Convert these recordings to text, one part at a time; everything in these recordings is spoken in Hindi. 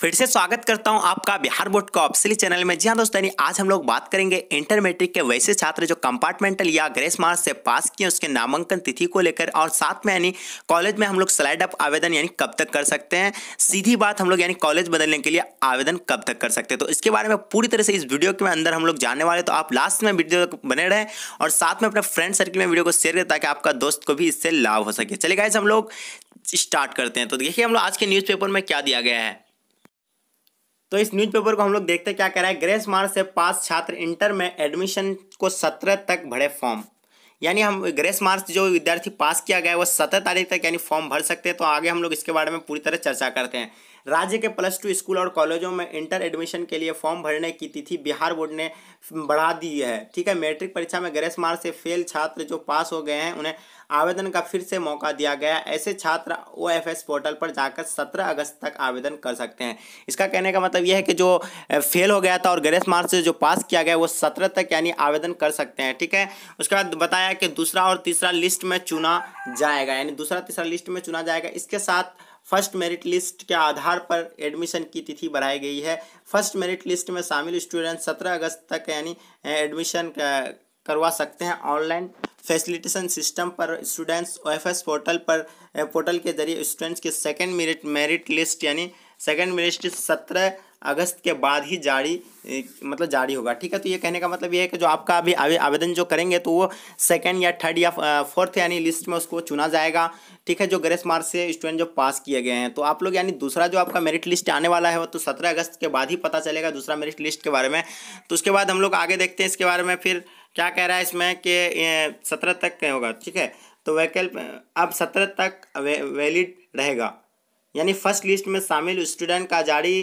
फिर से स्वागत करता हूं आपका बिहार बोर्ड का ऑफिसियली चैनल में जी हाँ दोस्तों यानी आज हम लोग बात करेंगे इंटर मैट्रिक के वैसे छात्र जो कंपार्टमेंटल या ग्रेस मार्च से पास किए उसके नामांकन तिथि को लेकर और साथ में यानी कॉलेज में हम लोग स्लाइड अप आवेदन यानी कब तक कर सकते हैं सीधी बात हम लोग यानी कॉलेज बदलने के लिए आवेदन कब तक कर सकते हैं तो इसके बारे में पूरी तरह से इस वीडियो के अंदर हम लोग जानने वाले तो आप लास्ट में वीडियो बने रहें और साथ में अपने फ्रेंड सर्किल में वीडियो को शेयर करें ताकि आपका दोस्त को भी इससे लाभ हो सके चले गए हम लोग स्टार्ट करते हैं तो देखिए हम लोग आज के न्यूज़पेपर में क्या दिया गया है तो इस न्यूज़पेपर को हम लोग देखते क्या कह रहा है ग्रेस मार्क से पास छात्र इंटर में एडमिशन को सत्रह तक भरे फॉर्म यानी हम ग्रेस मार्क्स जो विद्यार्थी पास किया गया है वो सत्रह तारीख तक यानी फॉर्म भर सकते हैं तो आगे हम लोग इसके बारे में पूरी तरह चर्चा करते हैं राज्य के प्लस टू स्कूल और कॉलेजों में इंटर एडमिशन के लिए फॉर्म भरने की तिथि बिहार बोर्ड ने बढ़ा दी है ठीक है मैट्रिक परीक्षा में ग्रेस मार्क से फेल छात्र जो पास हो गए हैं उन्हें आवेदन का फिर से मौका दिया गया है ऐसे छात्र ओ पोर्टल पर जाकर सत्रह अगस्त तक आवेदन कर सकते हैं इसका कहने का मतलब यह है कि जो फेल हो गया था और ग्रेस मार्क्स से जो पास किया गया वो सत्रह तक यानी आवेदन कर सकते हैं ठीक है उसके बाद बताया कि दूसरा और तीसरा लिस्ट में चुना जाएगा यानी दूसरा तीसरा लिस्ट में चुना जाएगा इसके साथ फर्स्ट मेरिट लिस्ट के आधार पर एडमिशन की तिथि बढ़ाई गई है फर्स्ट मेरिट लिस्ट में शामिल स्टूडेंट सत्रह अगस्त तक यानी एडमिशन करवा सकते हैं ऑनलाइन फैसिलिटेशन सिस्टम पर स्टूडेंट्स ओएफएस पोर्टल पर पोर्टल के जरिए स्टूडेंट्स के सेकेंड मेरिट मेरिट लिस्ट यानी सेकेंड मेरिट लिस्ट सत्रह अगस्त के बाद ही जारी मतलब जारी होगा ठीक है तो ये कहने का मतलब ये है कि जो आपका अभी आवेदन जो करेंगे तो वो सेकेंड या थर्ड या फोर्थ यानी लिस्ट में उसको चुना जाएगा ठीक है जो ग्रेस मार्क से स्टूडेंट जो पास किए गए हैं तो आप लोग यानी दूसरा जो आपका मेरिट लिस्ट आने वाला है वो तो सत्रह अगस्त के बाद ही पता चलेगा दूसरा मेरिट लिस्ट के बारे में तो उसके बाद हम लोग आगे देखते हैं इसके बारे में फिर क्या कह रहा है इसमें कि सत्रह तक होगा ठीक है तो वैकल्प अब सत्रह तक वैलिड रहेगा यानी फर्स्ट लिस्ट में शामिल स्टूडेंट का जारी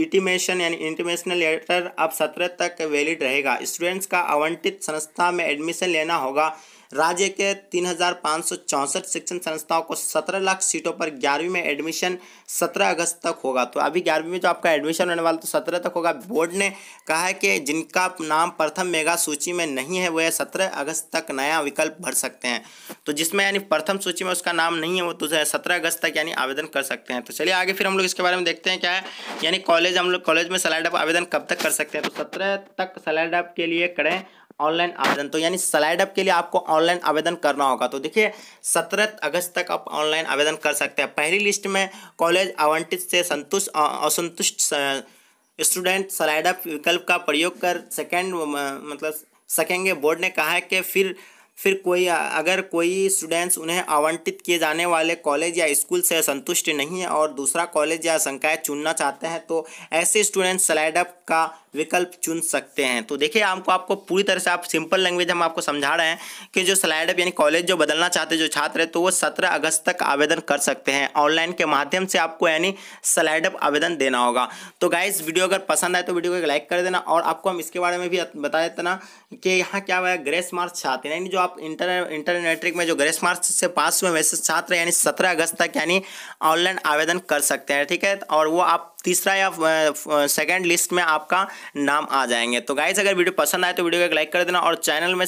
इंटीमेशन यानी इंटीमेशनल लेटर अब सत्रह तक वैलिड रहेगा स्टूडेंट्स का आवंटित संस्था में एडमिशन लेना होगा राज्य के तीन शिक्षण संस्थाओं को सत्रह लाख सीटों पर ग्यारहवीं में एडमिशन सत्रह अगस्त तक होगा तो अभी ग्यारहवीं में जो आपका एडमिशन होने वाला तो सत्रह तक होगा बोर्ड ने कहा है कि जिनका नाम प्रथम मेगा सूची में नहीं है वह सत्रह अगस्त तक नया विकल्प भर सकते हैं तो जिसमें यानी प्रथम सूची में उसका नाम नहीं है वो तो सत्रह अगस्त तक यानी आवेदन कर सकते हैं तो चलिए आगे फिर हम लोग इसके बारे में देखते हैं क्या है यानी कॉलेज हम लोग कॉलेज में सलाइड आवेदन कब तक कर सकते हैं तो सत्रह तक सलाइड के लिए करें ऑनलाइन आवेदन तो यानी स्लाइड अप के लिए आपको ऑनलाइन आवेदन करना होगा तो देखिए सत्रह अगस्त तक आप ऑनलाइन आवेदन कर सकते हैं पहली लिस्ट में कॉलेज आवंटित से संतुष्ट असंतुष्ट स्टूडेंट स्लाइड अप विकल्प का प्रयोग कर सेकेंड मतलब सकेंगे बोर्ड ने कहा है कि फिर फिर कोई अगर कोई स्टूडेंट्स उन्हें आवंटित किए जाने वाले कॉलेज या स्कूल से संतुष्ट नहीं है और दूसरा कॉलेज या संकाय चुनना चाहते हैं तो ऐसे स्टूडेंट्स स्लाइडअप का विकल्प चुन सकते हैं तो देखिए हमको आपको पूरी तरह से आप सिंपल लैंग्वेज हम आपको समझा रहे हैं कि जो स्लाइडअप यानी कॉलेज जो बदलना चाहते जो छात्र है तो वो सत्रह अगस्त तक आवेदन कर सकते हैं ऑनलाइन के माध्यम से आपको यानी स्लाइडअप आवेदन देना होगा तो गाइज वीडियो अगर पसंद आए तो वीडियो को लाइक कर देना और आपको हम इसके बारे में भी बता देते ना कि यहाँ क्या हुआ है ग्रेस मार्क्स छात्र यानी जो आप इंटर इंटर मैट्रिक में जो ग्रेस मार्क्स से पास हुए वैसे छात्र यानी सत्रह अगस्त तक यानी ऑनलाइन आवेदन कर सकते हैं ठीक है और वो आप तीसरा या सेकंड लिस्ट में आपका नाम आ जाएंगे तो गाइज अगर वीडियो पसंद आए तो वीडियो को एक लाइक कर देना और चैनल में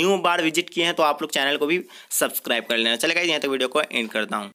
न्यू बार विजिट किए हैं तो आप लोग चैनल को भी सब्सक्राइब कर लेना चले गाइज यहाँ तो वीडियो को एंड करता हूँ